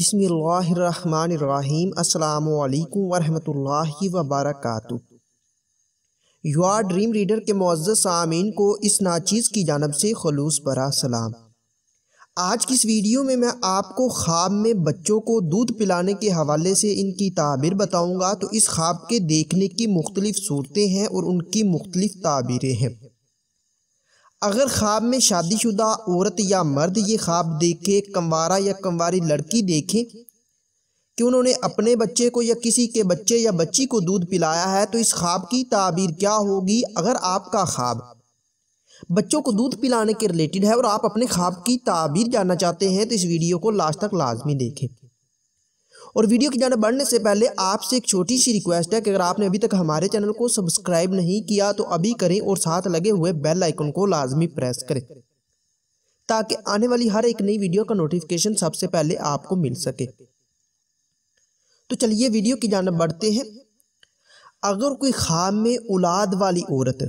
بسم اللہ الرحمن الرحیم السلام علیکم ورحمۃ اللہ وبرکاتہ یو آر ڈریم ریڈر کے معزز سامین کو اس ناچیز کی جانب سے خلوص برا سلام آج کی اس ویڈیو میں میں آپ کو خواب میں بچوں کو دودھ پلانے کے حوالے سے ان کی تعبیر بتاؤں گا تو اس خواب کے دیکھنے کی مختلف صورتیں ہیں اور ان کی مختلف تعبیریں ہیں اگر خواب میں شادی شدہ عورت یا مرد یہ خواب دیکھے کموارا یا کمواری لڑکی دیکھے کہ انہوں نے اپنے بچے کو یا کسی کے بچے یا بچی کو دودھ پلایا ہے تو اس خواب کی تعبیر کیا ہوگی اگر آپ کا خواب بچوں کو دودھ پلانے کے ریلیٹڈ ہے اور آپ اپنے خواب کی تعبیر جاننا چاہتے ہیں تو اس ویڈیو کو لاسٹ تک لازمی دیکھیں اور ویڈیو کی جانب بڑھنے سے پہلے آپ سے ایک چھوٹی سی ریکویسٹ ہے کہ اگر آپ نے ابھی تک ہمارے چینل کو سبسکرائب نہیں کیا تو ابھی کریں اور ساتھ لگے ہوئے بیل آئیکن کو لازمی پریس کریں تاکہ آنے والی ہر ایک نئی ویڈیو کا نوٹیفکیشن سب سے پہلے آپ کو مل سکے تو چلیے ویڈیو کی جانب بڑھتے ہیں اگر کوئی خام میں اولاد والی عورت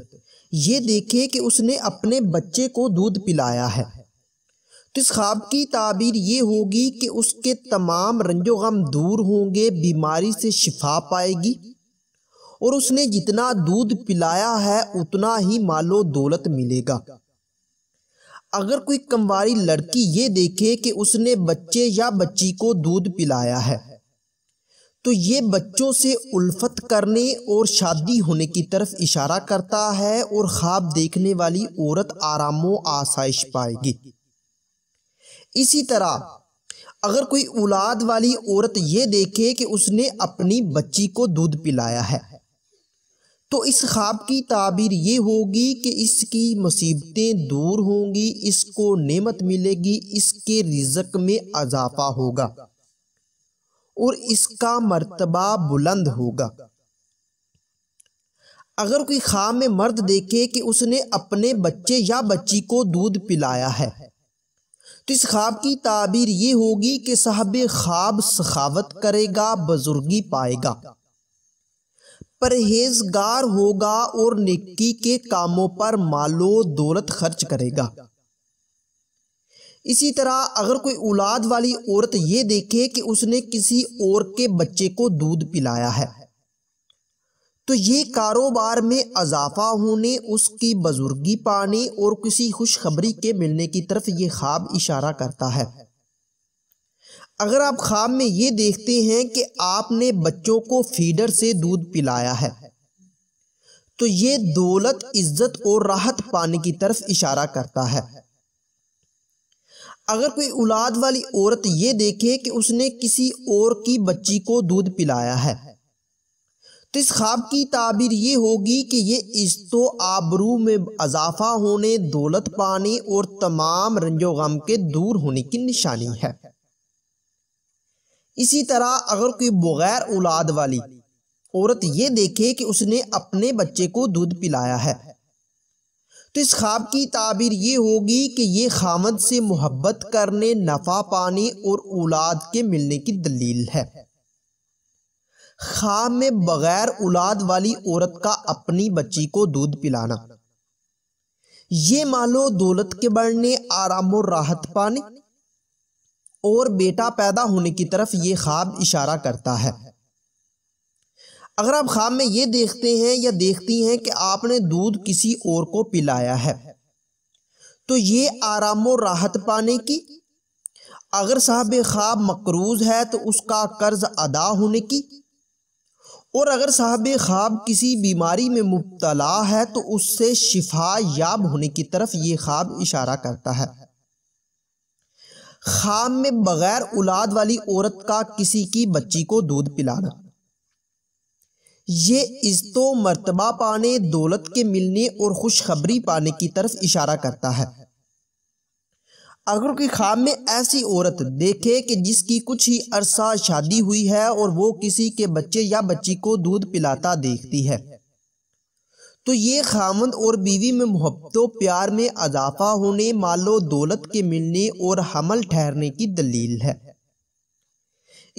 یہ دیکھے کہ اس نے اپنے بچے کو دودھ پلایا ہے تو اس خواب کی تعبیر یہ ہوگی کہ اس کے تمام رنج و غم دور ہوں گے بیماری سے شفا پائے گی اور اس نے جتنا دودھ پلایا ہے اتنا ہی مال و دولت ملے گا اگر کوئی کمواری لڑکی یہ دیکھے کہ اس نے بچے یا بچی کو دودھ پلایا ہے تو یہ بچوں سے الفت کرنے اور شادی ہونے کی طرف اشارہ کرتا ہے اور خواب دیکھنے والی عورت آرام و آسائش پائے گی اسی طرح اگر کوئی اولاد والی عورت یہ دیکھے کہ اس نے اپنی بچی کو دودھ پلایا ہے تو اس خواب کی تعبیر یہ ہوگی کہ اس کی مصیبتیں دور ہوں گی اس کو نعمت ملے گی اس کے رزق میں اضافہ ہوگا اور اس کا مرتبہ بلند ہوگا اگر کوئی خواب میں مرد دیکھے کہ اس نے اپنے بچے یا بچی کو دودھ پلایا ہے تو اس خواب کی تعبیر یہ ہوگی کہ صاحب خواب سخاوت کرے گا بزرگی پائے گا پرہیزگار ہوگا اور نیکی کے کاموں پر مالو دولت خرچ کرے گا اسی طرح اگر کوئی اولاد والی عورت یہ دیکھے کہ اس نے کسی اور کے بچے کو دودھ پلایا ہے تو یہ کاروبار میں اضافہ ہونے اس کی بزرگی پانے اور کسی خوشخبری کے ملنے کی طرف یہ خواب اشارہ کرتا ہے اگر آپ خواب میں یہ دیکھتے ہیں کہ آپ نے بچوں کو فیڈر سے دودھ پلایا ہے تو یہ دولت عزت اور راحت پانے کی طرف اشارہ کرتا ہے اگر کوئی اولاد والی عورت یہ دیکھے کہ اس نے کسی اور کی بچی کو دودھ پلایا ہے تو اس خواب کی تعبیر یہ ہوگی کہ یہ عزت و آبرو میں اضافہ ہونے دولت پانے اور تمام رنج و غم کے دور ہونے کی نشانی ہے اسی طرح اگر کوئی بغیر اولاد والی عورت یہ دیکھے کہ اس نے اپنے بچے کو دودھ پلایا ہے تو اس خواب کی تعبیر یہ ہوگی کہ یہ خامد سے محبت کرنے نفع پانے اور اولاد کے ملنے کی دلیل ہے خواب میں بغیر اولاد والی عورت کا اپنی بچی کو دودھ پلانا یہ مالو دولت کے بڑھنے آرام و راحت پانے اور بیٹا پیدا ہونے کی طرف یہ خواب اشارہ کرتا ہے اگر آپ خواب میں یہ دیکھتے ہیں یا دیکھتی ہیں کہ آپ نے دودھ کسی اور کو پلایا ہے تو یہ آرام و راحت پانے کی اگر صاحب خواب مقروض ہے تو اس کا قرض ادا ہونے کی اور اگر صاحب خواب کسی بیماری میں مبتلا ہے تو اس سے شفا یاب ہونے کی طرف یہ خواب اشارہ کرتا ہے خواب میں بغیر اولاد والی عورت کا کسی کی بچی کو دودھ پلانا یہ تو مرتبہ پانے دولت کے ملنے اور خوشخبری پانے کی طرف اشارہ کرتا ہے اگر کوئی خواب میں ایسی عورت دیکھے کہ جس کی کچھ ہی عرصہ شادی ہوئی ہے اور وہ کسی کے بچے یا بچی کو دودھ پلاتا دیکھتی ہے تو یہ خامند اور بیوی میں محبت و پیار میں اضافہ ہونے مال و دولت کے ملنے اور حمل ٹھہرنے کی دلیل ہے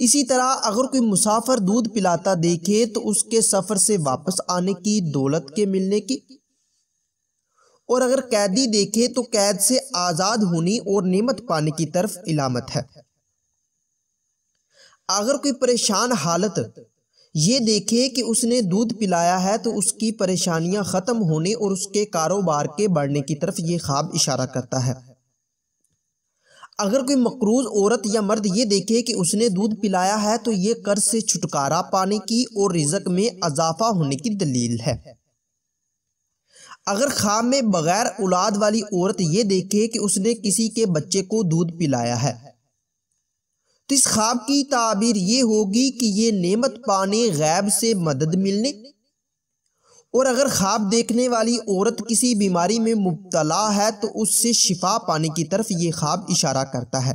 اسی طرح اگر کوئی مسافر دودھ پلاتا دیکھے تو اس کے سفر سے واپس آنے کی دولت کے ملنے کی اور اگر قیدی دیکھے تو قید سے آزاد ہونی اور نعمت پانے کی طرف علامت ہے اگر کوئی پریشان حالت یہ دیکھے کہ اس نے دودھ پلایا ہے تو اس کی پریشانیاں ختم ہونے اور اس کے کاروبار کے بڑھنے کی طرف یہ خواب اشارہ کرتا ہے اگر کوئی مقروض عورت یا مرد یہ دیکھے کہ اس نے دودھ پلایا ہے تو یہ قرض سے چھٹکارا پانے کی اور رزق میں اضافہ ہونے کی دلیل ہے اگر خواب میں بغیر اولاد والی عورت یہ دیکھے کہ اس نے کسی کے بچے کو دودھ پلایا ہے تو اس خواب کی تعبیر یہ ہوگی کہ یہ نعمت پانے غیب سے مدد ملنے اور اگر خواب دیکھنے والی عورت کسی بیماری میں مبتلا ہے تو اس سے شفا پانے کی طرف یہ خواب اشارہ کرتا ہے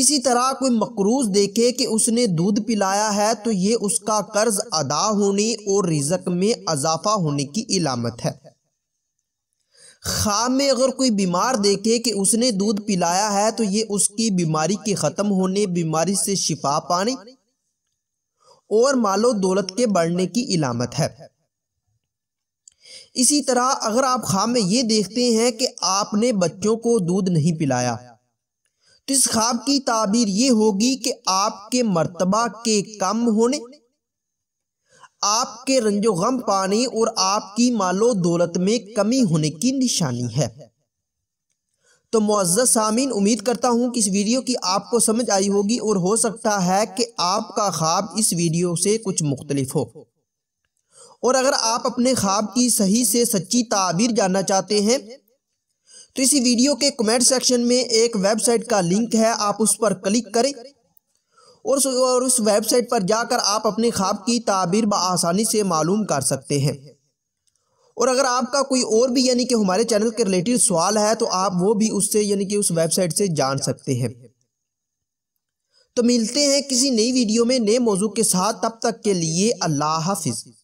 اسی طرح کوئی مقروض دیکھے کہ اس نے دودھ پلایا ہے تو یہ اس کا قرض ادا ہونے اور رزق میں اضافہ ہونے کی علامت ہے خام میں اگر کوئی بیمار دیکھے کہ اس نے دودھ پلایا ہے تو یہ اس کی بیماری کے ختم ہونے بیماری سے شفا پانے اور مال و دولت کے بڑھنے کی علامت ہے اسی طرح اگر آپ خام میں یہ دیکھتے ہیں کہ آپ نے بچوں کو دودھ نہیں پلایا اس خواب کی تعبیر یہ ہوگی کہ آپ کے مرتبہ کے کے کم ہونے آپ رنج و غم پانے اور آپ کی مال و دولت میں کمی ہونے کی نشانی ہے تو معزز سامین امید کرتا ہوں کہ اس ویڈیو کی آپ کو سمجھ آئی ہوگی اور ہو سکتا ہے کہ آپ کا خواب اس ویڈیو سے کچھ مختلف ہو اور اگر آپ اپنے خواب کی صحیح سے سچی تعبیر جاننا چاہتے ہیں تو اسی ویڈیو کے کمیٹ سیکشن میں ایک ویب سائٹ کا لنک ہے آپ اس پر کلک کریں اور اس ویب سائٹ پر جا کر آپ اپنے خواب کی تعبیر بآسانی سے معلوم کر سکتے ہیں اور اگر آپ کا کوئی اور بھی یعنی کہ ہمارے چینل کے ریلیٹڈ سوال ہے تو آپ وہ بھی اس سے یعنی کہ اس ویب سائٹ سے جان سکتے ہیں تو ملتے ہیں کسی نئی ویڈیو میں نئے موضوع کے ساتھ تب تک کے لیے اللہ حافظ